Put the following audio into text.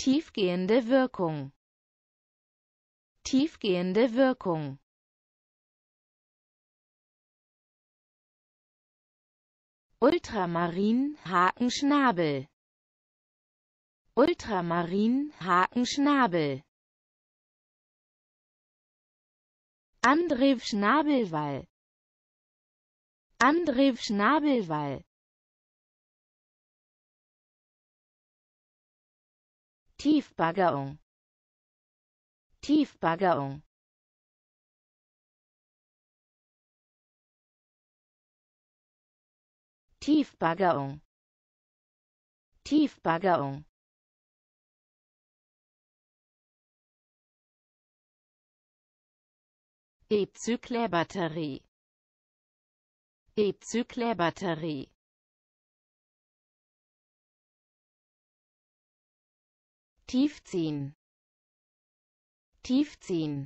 tiefgehende Wirkung tiefgehende Wirkung Ultramarin Hakenschnabel Ultramarin Hakenschnabel Andrew Schnabelwall Andrew Schnabelwall Tiefbaggerung Tiefbaggerung Tiefbaggerung Tiefbaggerung E-Zyklerbatterie E-Zyklerbatterie tiefziehen tiefziehen